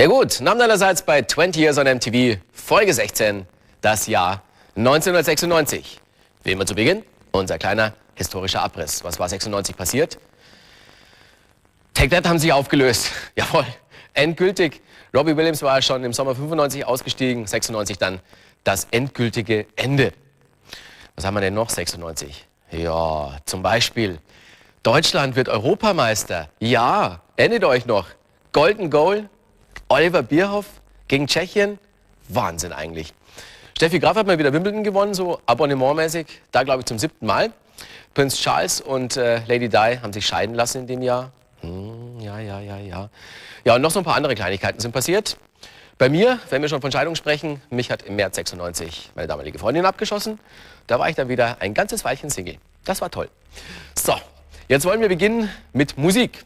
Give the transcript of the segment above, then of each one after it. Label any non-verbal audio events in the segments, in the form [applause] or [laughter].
Ja gut, Namen allerseits bei 20 Years on MTV, Folge 16, das Jahr 1996. Wie immer zu Beginn, unser kleiner historischer Abriss. Was war 96 passiert? TechNet haben sich aufgelöst. [laughs] Jawohl, endgültig. Robbie Williams war schon im Sommer 95 ausgestiegen, 96 dann das endgültige Ende. Was haben wir denn noch 96? Ja, zum Beispiel, Deutschland wird Europameister. Ja, endet euch noch. Golden Goal Oliver Bierhoff gegen Tschechien. Wahnsinn eigentlich. Steffi Graf hat mal wieder Wimbledon gewonnen, so abonnementmäßig. Da glaube ich zum siebten Mal. Prinz Charles und äh, Lady Di haben sich scheiden lassen in dem Jahr. Hm, ja, ja, ja, ja. Ja, und noch so ein paar andere Kleinigkeiten sind passiert. Bei mir, wenn wir schon von Scheidung sprechen, mich hat im März 96 meine damalige Freundin abgeschossen. Da war ich dann wieder ein ganzes Weilchen Single. Das war toll. So, jetzt wollen wir beginnen mit Musik.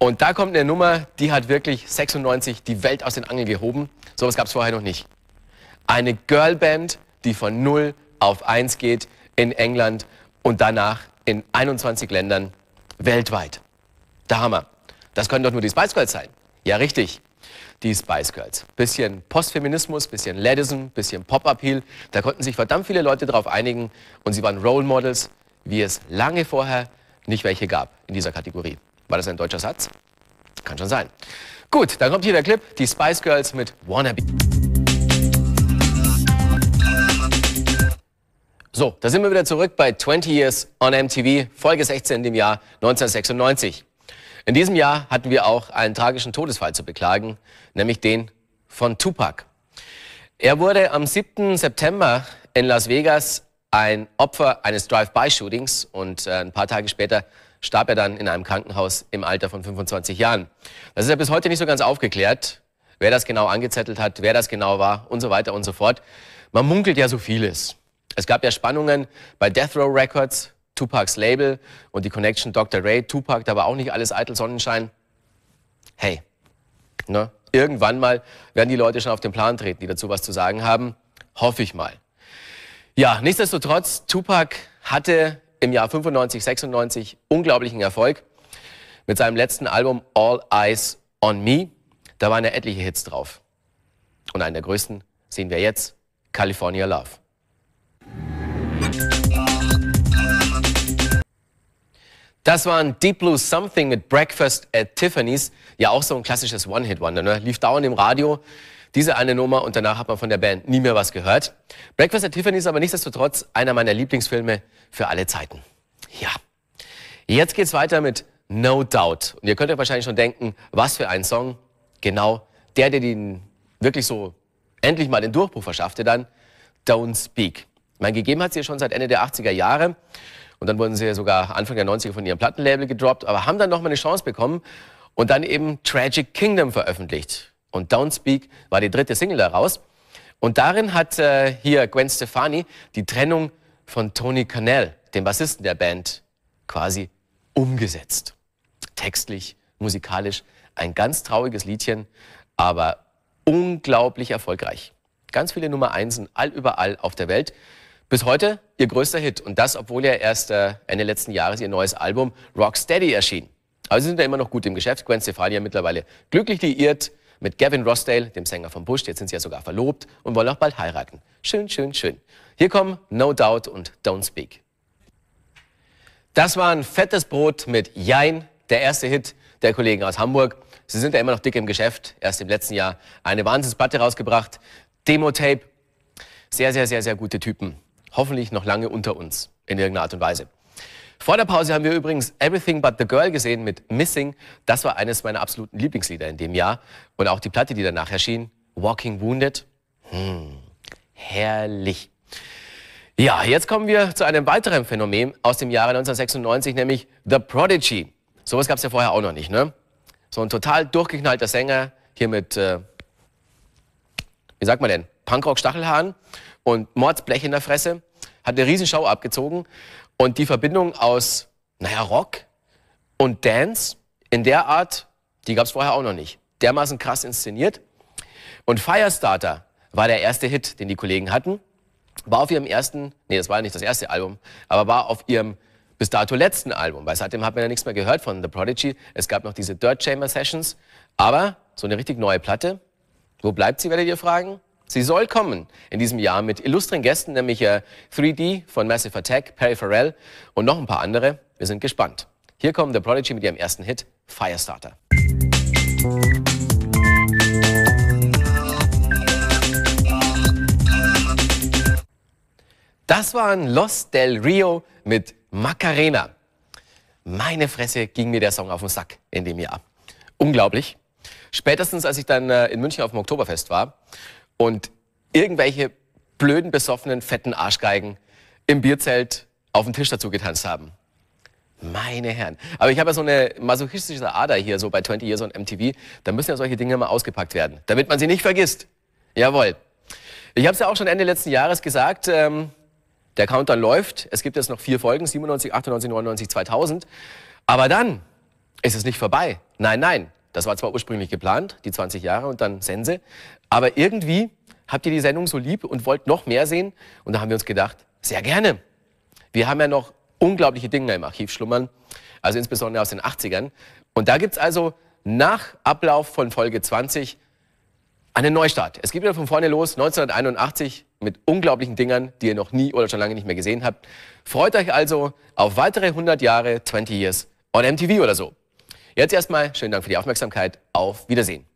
Und da kommt eine Nummer, die hat wirklich 96 die Welt aus den Angeln gehoben. Sowas gab es vorher noch nicht. Eine Girlband, die von 0 auf 1 geht in England und danach in 21 Ländern weltweit. Der Hammer. Das können doch nur die Spice Girls sein. Ja, richtig. Die Spice Girls. Bisschen Postfeminismus, bisschen Ladison, bisschen Pop-Appeal. Da konnten sich verdammt viele Leute darauf einigen und sie waren Role Models, wie es lange vorher nicht welche gab in dieser Kategorie. War das ein deutscher Satz? Kann schon sein. Gut, dann kommt hier der Clip, die Spice Girls mit Wannabe. So, da sind wir wieder zurück bei 20 Years on MTV, Folge 16 im Jahr 1996. In diesem Jahr hatten wir auch einen tragischen Todesfall zu beklagen, nämlich den von Tupac. Er wurde am 7. September in Las Vegas ein Opfer eines Drive-by-Shootings und äh, ein paar Tage später starb er dann in einem Krankenhaus im Alter von 25 Jahren. Das ist ja bis heute nicht so ganz aufgeklärt, wer das genau angezettelt hat, wer das genau war und so weiter und so fort. Man munkelt ja so vieles. Es gab ja Spannungen bei Death Row Records, Tupacs Label und die Connection Dr. Ray. Tupac, da war auch nicht alles eitel Sonnenschein. Hey, ne? irgendwann mal werden die Leute schon auf den Plan treten, die dazu was zu sagen haben. Hoffe ich mal. Ja, nichtsdestotrotz, Tupac hatte im Jahr 95, 96 unglaublichen Erfolg mit seinem letzten Album All Eyes on Me. Da waren ja etliche Hits drauf. Und einen der größten sehen wir jetzt, California Love. Das war ein Deep Blue Something mit Breakfast at Tiffany's. Ja, auch so ein klassisches One-Hit-Wonder. Ne? Lief dauernd im Radio. Diese eine Nummer und danach hat man von der Band nie mehr was gehört. Breakfast at Tiffany's aber nichtsdestotrotz einer meiner Lieblingsfilme für alle Zeiten. Ja. Jetzt geht's weiter mit No Doubt. Und ihr könnt euch wahrscheinlich schon denken, was für ein Song. Genau der, der den wirklich so endlich mal den Durchbruch verschaffte, dann Don't Speak. Man gegeben hat sie ja schon seit Ende der 80er Jahre. Und dann wurden sie ja sogar Anfang der 90er von ihrem Plattenlabel gedroppt, aber haben dann nochmal eine Chance bekommen und dann eben Tragic Kingdom veröffentlicht. Und Don't Speak war die dritte Single daraus. Und darin hat äh, hier Gwen Stefani die Trennung von Tony Cannell, dem Bassisten der Band, quasi umgesetzt. Textlich, musikalisch, ein ganz trauriges Liedchen, aber unglaublich erfolgreich. Ganz viele Nummer Einsen überall auf der Welt. Bis heute ihr größter Hit und das, obwohl ja erst äh, Ende letzten Jahres ihr neues Album Rocksteady erschien. Aber also sie sind ja immer noch gut im Geschäft. Gwen Stefania mittlerweile glücklich liiert mit Gavin Rossdale, dem Sänger von Bush. Jetzt sind sie ja sogar verlobt und wollen auch bald heiraten. Schön, schön, schön. Hier kommen No Doubt und Don't Speak. Das war ein fettes Brot mit Jein, der erste Hit der Kollegen aus Hamburg. Sie sind ja immer noch dick im Geschäft. Erst im letzten Jahr eine Wahnsinnsplatte rausgebracht. Demo-Tape. Sehr, sehr, sehr, sehr gute Typen. Hoffentlich noch lange unter uns in irgendeiner Art und Weise. Vor der Pause haben wir übrigens Everything But the Girl gesehen mit Missing. Das war eines meiner absoluten Lieblingslieder in dem Jahr. Und auch die Platte, die danach erschien, Walking Wounded. Hm, herrlich. Ja, jetzt kommen wir zu einem weiteren Phänomen aus dem Jahre 1996, nämlich The Prodigy. Sowas gab es ja vorher auch noch nicht, ne? So ein total durchgeknallter Sänger, hier mit, äh, wie sagt man denn, punkrock stachelhahn und Mordsblech in der Fresse, hat eine Riesenschau abgezogen und die Verbindung aus, naja, Rock und Dance in der Art, die gab es vorher auch noch nicht. Dermaßen krass inszeniert. Und Firestarter war der erste Hit, den die Kollegen hatten. War auf ihrem ersten, nee, das war ja nicht das erste Album, aber war auf ihrem bis dato letzten Album, weil seitdem hat man ja nichts mehr gehört von The Prodigy. Es gab noch diese Dirt Chamber Sessions, aber so eine richtig neue Platte, wo bleibt sie, werdet ihr fragen? Sie soll kommen in diesem Jahr mit illustren Gästen, nämlich 3D äh, von Massive Attack, Perry Farrell und noch ein paar andere. Wir sind gespannt. Hier kommen The Prodigy mit ihrem ersten Hit, Firestarter. Das waren Los del Rio mit Macarena. Meine Fresse ging mir der Song auf den Sack in dem Jahr. Unglaublich. Spätestens als ich dann äh, in München auf dem Oktoberfest war und irgendwelche blöden, besoffenen, fetten Arschgeigen im Bierzelt auf den Tisch dazu getanzt haben. Meine Herren. Aber ich habe ja so eine masochistische Ader hier, so bei 20 Years on MTV. Da müssen ja solche Dinge mal ausgepackt werden, damit man sie nicht vergisst. Jawohl. Ich habe es ja auch schon Ende letzten Jahres gesagt. Ähm, der Countdown läuft. Es gibt jetzt noch vier Folgen, 97, 98, 99, 2000. Aber dann ist es nicht vorbei. Nein, nein. Das war zwar ursprünglich geplant, die 20 Jahre und dann Sense, aber irgendwie habt ihr die Sendung so lieb und wollt noch mehr sehen und da haben wir uns gedacht, sehr gerne. Wir haben ja noch unglaubliche Dinge im Archiv schlummern, also insbesondere aus den 80ern. Und da gibt's also nach Ablauf von Folge 20 einen Neustart. Es geht wieder von vorne los, 1981 mit unglaublichen Dingern, die ihr noch nie oder schon lange nicht mehr gesehen habt. Freut euch also auf weitere 100 Jahre, 20 Years on MTV oder so. Jetzt erstmal schönen Dank für die Aufmerksamkeit. Auf Wiedersehen.